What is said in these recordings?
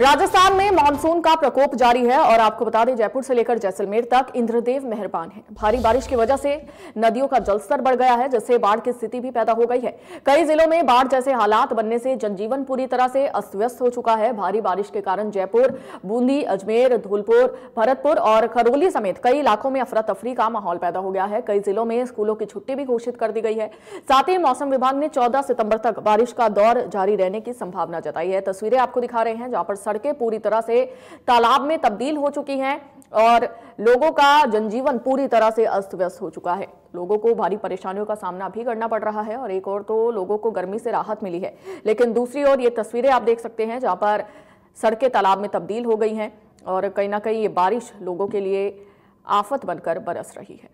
राजस्थान में मानसून का प्रकोप जारी है और आपको बता दें जयपुर से लेकर जैसलमेर तक इंद्रदेव मेहरबान है भारी बारिश की वजह से नदियों का जलस्तर बढ़ गया है जिससे बाढ़ की स्थिति भी पैदा हो गई है कई जिलों में बाढ़ जैसे हालात बनने से जनजीवन पूरी तरह से अस्त व्यस्त हो चुका है भारी बारिश के कारण जयपुर बूंदी अजमेर धौलपुर भरतपुर और खरौली समेत कई इलाकों में अफरा तफरी का माहौल पैदा हो गया है कई जिलों में स्कूलों की छुट्टी भी घोषित कर दी गई है साथ ही मौसम विभाग ने चौदह सितंबर तक बारिश का दौर जारी रहने की संभावना जताई है तस्वीरें आपको दिखा रहे हैं जहां पर सड़कें पूरी तरह से तालाब में तब्दील हो चुकी हैं और लोगों का जनजीवन पूरी तरह से अस्त व्यस्त हो चुका है लोगों को भारी परेशानियों का सामना भी करना पड़ रहा है और एक और तो लोगों को गर्मी से राहत मिली है लेकिन दूसरी ओर ये तस्वीरें आप देख सकते हैं जहाँ पर सड़कें तालाब में तब्दील हो गई हैं और कहीं ना कहीं ये बारिश लोगों के लिए आफत बनकर बरस रही है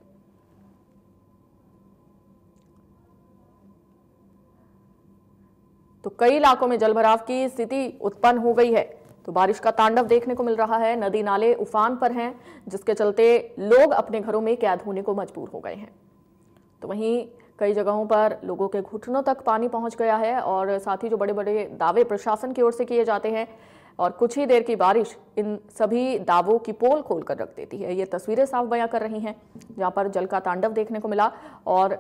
तो कई इलाकों में जलभराव की स्थिति उत्पन्न हो गई है तो बारिश का तांडव देखने को मिल रहा है नदी नाले उफान पर हैं जिसके चलते लोग अपने घरों में कैद होने को मजबूर हो गए हैं तो वहीं कई जगहों पर लोगों के घुटनों तक पानी पहुंच गया है और साथ ही जो बड़े बड़े दावे प्रशासन की ओर से किए जाते हैं और कुछ ही देर की बारिश इन सभी दावों की पोल खोल कर रख देती है ये तस्वीरें साफ बयां कर रही हैं जहाँ पर जल का तांडव देखने को मिला और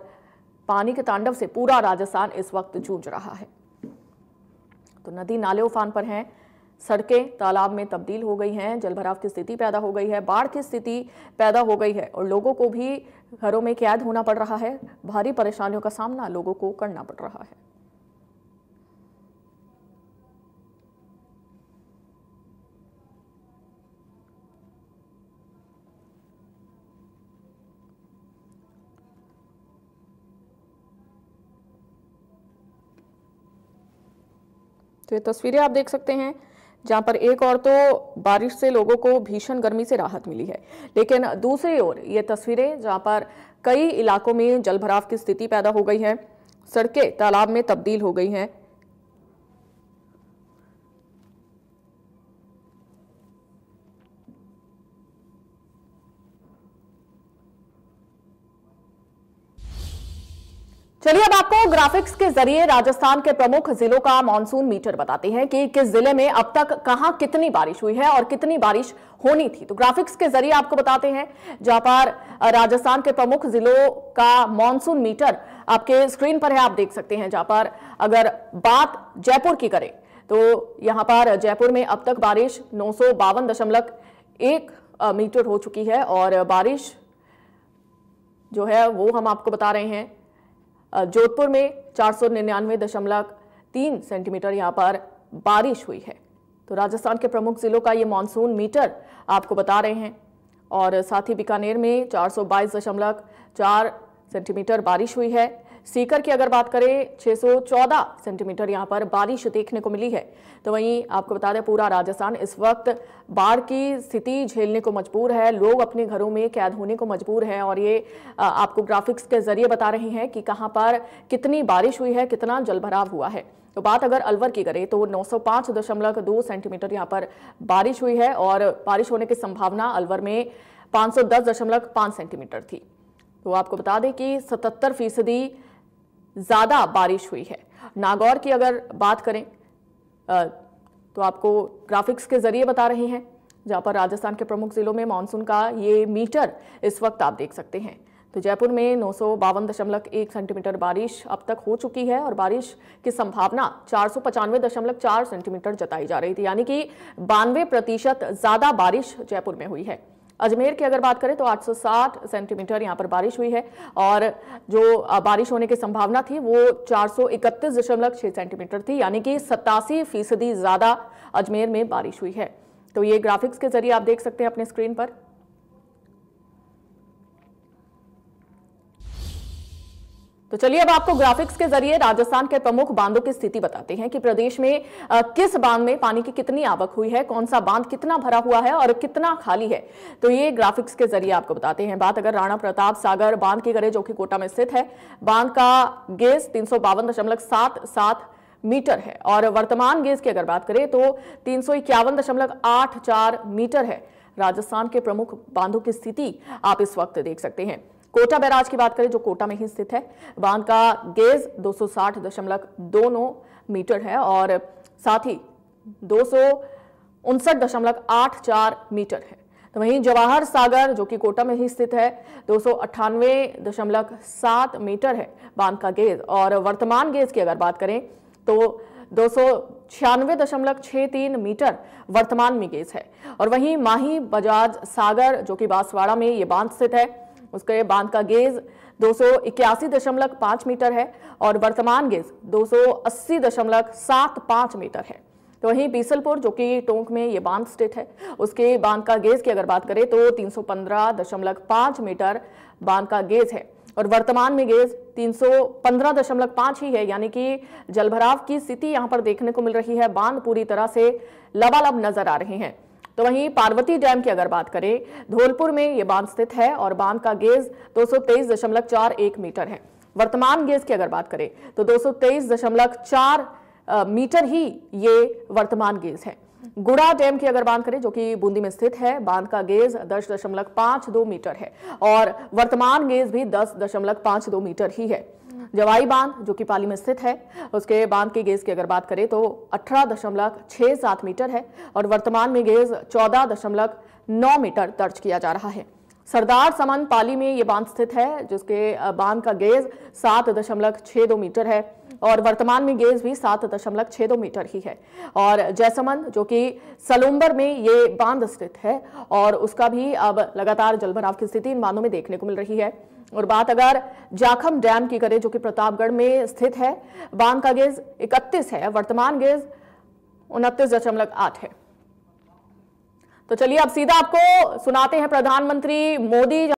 पानी के तांडव से पूरा राजस्थान इस वक्त जूझ रहा है तो नदी नाले उफान पर हैं सड़कें तालाब में तब्दील हो गई हैं जलभराव की स्थिति पैदा हो गई है बाढ़ की स्थिति पैदा हो गई है और लोगों को भी घरों में कैद होना पड़ रहा है भारी परेशानियों का सामना लोगों को करना पड़ रहा है तो ये तस्वीरें आप देख सकते हैं जहां पर एक और तो बारिश से लोगों को भीषण गर्मी से राहत मिली है लेकिन दूसरी ओर ये तस्वीरें जहां पर कई इलाकों में जलभराव की स्थिति पैदा हो गई है सड़कें तालाब में तब्दील हो गई हैं चलिए अब आपको ग्राफिक्स के जरिए राजस्थान के प्रमुख जिलों का मानसून मीटर बताते हैं कि किस जिले में अब तक कहां कितनी बारिश हुई है और कितनी बारिश होनी थी तो ग्राफिक्स के जरिए आपको बताते हैं जहां पर राजस्थान के प्रमुख जिलों का मानसून मीटर आपके स्क्रीन पर है आप देख सकते हैं जहां पर अगर बात जयपुर की करें तो यहाँ पर जयपुर में अब तक बारिश नौ मीटर हो चुकी है और बारिश जो है वो हम आपको बता रहे हैं जोधपुर में चार सौ निन्यानवे दशमलव तीन सेंटीमीटर यहाँ पर बारिश हुई है तो राजस्थान के प्रमुख ज़िलों का ये मानसून मीटर आपको बता रहे हैं और साथ ही बीकानेर में चार सौ बाईस दशमलव चार सेंटीमीटर बारिश हुई है सीकर की अगर बात करें 614 सेंटीमीटर यहाँ पर बारिश देखने को मिली है तो वहीं आपको बता दें पूरा राजस्थान इस वक्त बाढ़ की स्थिति झेलने को मजबूर है लोग अपने घरों में कैद होने को मजबूर हैं और ये आपको ग्राफिक्स के जरिए बता रहे हैं कि कहाँ पर कितनी बारिश हुई है कितना जलभराव हुआ है तो बात अगर अलवर की करें तो नौ सेंटीमीटर यहाँ पर बारिश हुई है और बारिश होने की संभावना अलवर में पाँच सेंटीमीटर थी तो आपको बता दें कि 77 फीसदी ज़्यादा बारिश हुई है नागौर की अगर बात करें तो आपको ग्राफिक्स के ज़रिए बता रहे हैं जहाँ पर राजस्थान के प्रमुख ज़िलों में मानसून का ये मीटर इस वक्त आप देख सकते हैं तो जयपुर में नौ सेंटीमीटर बारिश अब तक हो चुकी है और बारिश की संभावना चार सेंटीमीटर जताई जा रही थी यानी कि बानवे प्रतिशत ज़्यादा बारिश जयपुर में हुई है अजमेर की अगर बात करें तो 860 सेंटीमीटर यहाँ पर बारिश हुई है और जो बारिश होने की संभावना थी वो चार सेंटीमीटर थी यानी कि सतासी फीसदी ज़्यादा अजमेर में बारिश हुई है तो ये ग्राफिक्स के जरिए आप देख सकते हैं अपने स्क्रीन पर तो चलिए अब आपको ग्राफिक्स के जरिए राजस्थान के प्रमुख बांधों की स्थिति बताते हैं कि प्रदेश में आ, किस बांध में पानी की कितनी आवक हुई है कौन सा बांध कितना भरा हुआ है और कितना खाली है तो ये ग्राफिक्स के जरिए आपको बताते हैं बात अगर राणा प्रताप सागर बांध की करें जो कि कोटा में स्थित है बांध का गेज तीन मीटर है और वर्तमान गेज की अगर बात करें तो तीन मीटर है राजस्थान के प्रमुख बांधों की स्थिति आप इस वक्त देख सकते हैं कोटा बैराज की बात करें जो कोटा में ही स्थित है बांध का गेज 260.29 मीटर है और साथ ही दो मीटर है तो वहीं जवाहर सागर जो कि कोटा में ही स्थित है दो मीटर है बांध का गेज और वर्तमान गेज की अगर बात करें तो दो मीटर वर्तमान में गेज है और वहीं माही बजाज सागर जो कि बांसवाड़ा में ये बांध स्थित है उसके बांध का गेज दो मीटर है और वर्तमान गेज दो मीटर है तो वहीं बीसलपुर जो कि टोंक में ये बांध स्टेट है उसके बांध का गेज की अगर बात करें तो 315.5 मीटर बांध का गेज है और वर्तमान में गेज 315.5 ही है यानी कि जलभराव की स्थिति यहाँ पर देखने को मिल रही है बांध पूरी तरह से लबालब नजर आ रहे हैं तो वहीं पार्वती डैम की अगर बात करें धौलपुर में ये बांध स्थित है और बांध का गेज दो मीटर है वर्तमान गेज की अगर बात करें तो दो मीटर ही ये वर्तमान गेज है गुड़ा डैम की अगर बात करें जो कि बूंदी में स्थित है बांध का गेज दस दशमलव पांच दो मीटर है और वर्तमान गेज भी दस दशमलव पांच दो मीटर ही है जवाई बांध जो कि पाली में स्थित है उसके बांध के गेज की अगर बात करें तो अठारह दशमलव छः सात मीटर है और वर्तमान में गेज चौदह दशमलव नौ मीटर दर्ज किया जा रहा है सरदार समन पाली में ये बांध स्थित है जिसके बांध का गेज सात दशमलव छः दो मीटर है और वर्तमान में गेज भी सात दशमलव छः दो मीटर ही है और जयसमन जो कि सलोम्बर में ये बांध स्थित है और उसका भी अब लगातार जलभराव की स्थिति इन बांधों में देखने को मिल रही है और बात अगर जाखम डैम की करें जो कि प्रतापगढ़ में स्थित है बांध का गेज 31 है वर्तमान गेज उनतीस दशमलव आठ है तो चलिए अब सीधा आपको सुनाते हैं प्रधानमंत्री मोदी